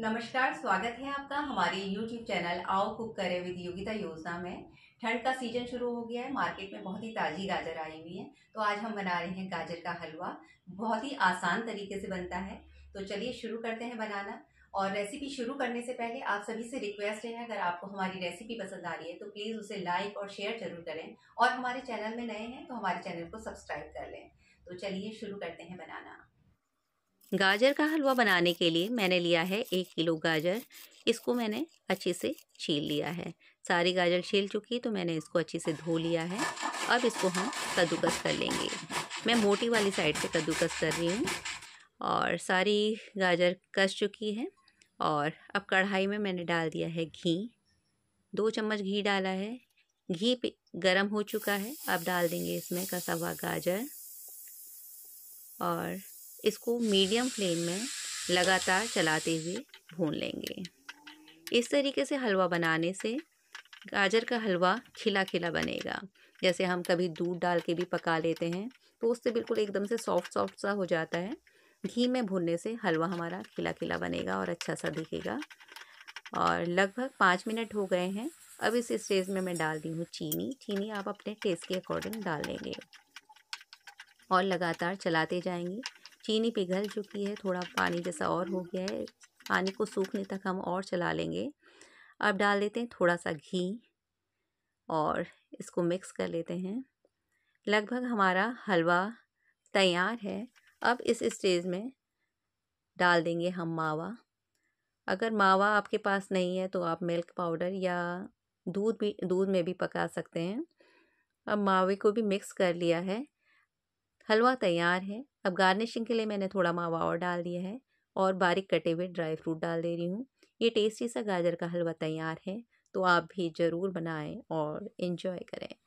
नमस्कार स्वागत है आपका हमारे YouTube चैनल आओ कुक करें विद योगिता योजना में ठंड का सीजन शुरू हो गया है मार्केट में बहुत ही ताज़ी गाजर आई हुई है तो आज हम बना रहे हैं गाजर का हलवा बहुत ही आसान तरीके से बनता है तो चलिए शुरू करते हैं बनाना और रेसिपी शुरू करने से पहले आप सभी से रिक्वेस्ट है अगर आपको हमारी रेसिपी पसंद आ रही है तो प्लीज़ उसे लाइक और शेयर जरूर करें और हमारे चैनल में नए हैं तो हमारे चैनल को सब्सक्राइब कर लें तो चलिए शुरू करते हैं बनाना गाजर का हलवा बनाने के लिए मैंने लिया है एक किलो गाजर इसको मैंने अच्छे से छील लिया है सारी गाजर छील चुकी तो मैंने इसको अच्छे से धो लिया है अब इसको हम कद्दूकस कर लेंगे मैं मोटी वाली साइड से कद्दूकस कर रही हूँ और सारी गाजर कस चुकी है और अब कढ़ाई में मैंने डाल दिया है घी दो चम्मच घी डाला है घी गरम हो चुका है अब डाल देंगे इसमें कसा हुआ गाजर और इसको मीडियम फ्लेम में लगातार चलाते हुए भून लेंगे इस तरीके से हलवा बनाने से गाजर का हलवा खिला खिला बनेगा जैसे हम कभी दूध डाल के भी पका लेते हैं तो उससे बिल्कुल एकदम से सॉफ्ट सॉफ्ट सा हो जाता है घी में भूनने से हलवा हमारा खिला खिला बनेगा और अच्छा सा दिखेगा और लगभग पाँच मिनट हो गए हैं अब इस स्टेज में मैं डाल दी हूँ चीनी चीनी आप अपने टेस्ट के अकॉर्डिंग डाल लेंगे और लगातार चलाते जाएंगे चीनी पिघल चुकी है थोड़ा पानी जैसा और हो गया है पानी को सूखने तक हम और चला लेंगे अब डाल देते हैं थोड़ा सा घी और इसको मिक्स कर लेते हैं लगभग हमारा हलवा तैयार है अब इस स्टेज में डाल देंगे हम मावा अगर मावा आपके पास नहीं है तो आप मिल्क पाउडर या दूध भी दूध में भी पका सकते हैं अब मावे को भी मिक्स कर लिया है हलवा तैयार है अब गार्निशिंग के लिए मैंने थोड़ा मावा और डाल दिया है और बारीक कटे हुए ड्राई फ्रूट डाल दे रही हूँ ये टेस्टी सा गाजर का हलवा तैयार है तो आप भी ज़रूर बनाएं और इन्जॉय करें